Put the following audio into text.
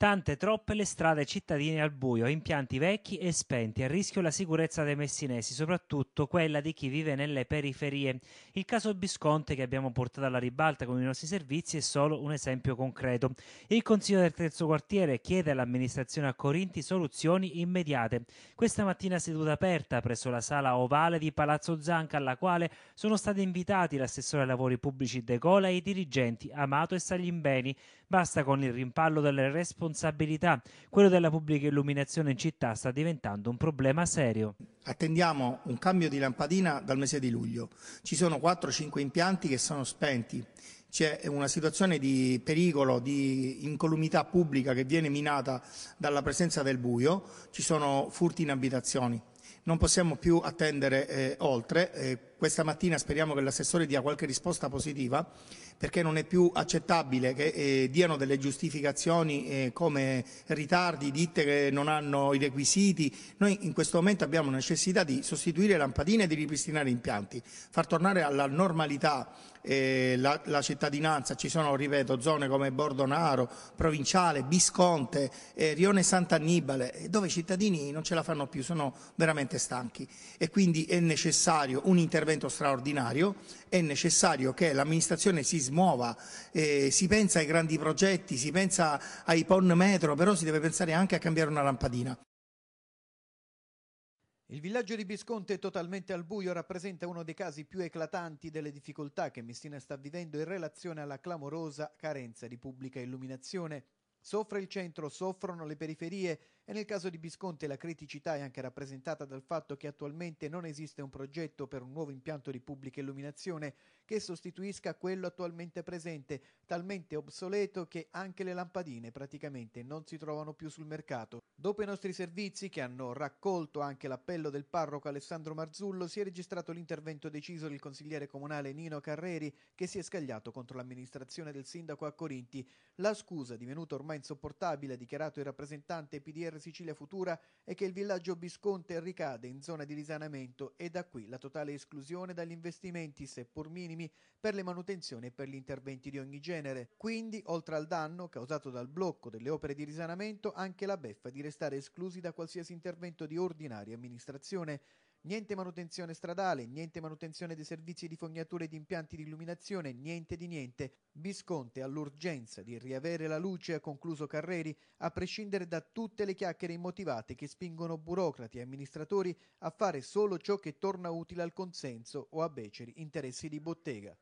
Tante troppe le strade cittadine al buio, impianti vecchi e spenti, a rischio la sicurezza dei messinesi, soprattutto quella di chi vive nelle periferie. Il caso Bisconte che abbiamo portato alla ribalta con i nostri servizi è solo un esempio concreto. Il Consiglio del Terzo Quartiere chiede all'amministrazione a Corinti soluzioni immediate. Questa mattina seduta aperta presso la sala ovale di Palazzo Zanca alla quale sono stati invitati l'assessore ai lavori pubblici De Gola e i dirigenti Amato e Saglimbeni. Basta con il rimpallo delle responsabilità responsabilità, quello della pubblica illuminazione in città sta diventando un problema serio. Attendiamo un cambio di lampadina dal mese di luglio. Ci sono 4-5 impianti che sono spenti c'è una situazione di pericolo, di incolumità pubblica che viene minata dalla presenza del buio, ci sono furti in abitazioni. Non possiamo più attendere eh, oltre. Eh, questa mattina speriamo che l'assessore dia qualche risposta positiva perché non è più accettabile che eh, diano delle giustificazioni eh, come ritardi, ditte che non hanno i requisiti. Noi in questo momento abbiamo necessità di sostituire lampadine e di ripristinare impianti, far tornare alla normalità eh, la, la, cittadinanza. Ci sono, ripeto, zone come Bordonaro, Provinciale, Bisconte, eh, Rione Sant'Annibale, dove i cittadini non ce la fanno più, sono veramente veramente stanchi e quindi è necessario un intervento straordinario, è necessario che l'amministrazione si smuova, eh, si pensa ai grandi progetti, si pensa ai PON metro, però si deve pensare anche a cambiare una lampadina. Il villaggio di Bisconte totalmente al buio rappresenta uno dei casi più eclatanti delle difficoltà che Messina sta vivendo in relazione alla clamorosa carenza di pubblica illuminazione. Soffre il centro, soffrono le periferie e nel caso di Bisconte la criticità è anche rappresentata dal fatto che attualmente non esiste un progetto per un nuovo impianto di pubblica illuminazione che sostituisca quello attualmente presente, talmente obsoleto che anche le lampadine praticamente non si trovano più sul mercato. Dopo i nostri servizi, che hanno raccolto anche l'appello del parroco Alessandro Marzullo, si è registrato l'intervento deciso del consigliere comunale Nino Carreri, che si è scagliato contro l'amministrazione del sindaco a Corinti. La scusa, divenuta ormai insopportabile, ha dichiarato il rappresentante PDR Sicilia Futura è che il villaggio Bisconte ricade in zona di risanamento e da qui la totale esclusione dagli investimenti, seppur minimi, per le manutenzioni e per gli interventi di ogni genere. Quindi, oltre al danno causato dal blocco delle opere di risanamento, anche la beffa di restare esclusi da qualsiasi intervento di ordinaria amministrazione. Niente manutenzione stradale, niente manutenzione dei servizi di fognature e di impianti di illuminazione, niente di niente. Bisconte all'urgenza di riavere la luce, ha concluso Carreri, a prescindere da tutte le chiacchiere immotivate che spingono burocrati e amministratori a fare solo ciò che torna utile al consenso o a beceri interessi di bottega.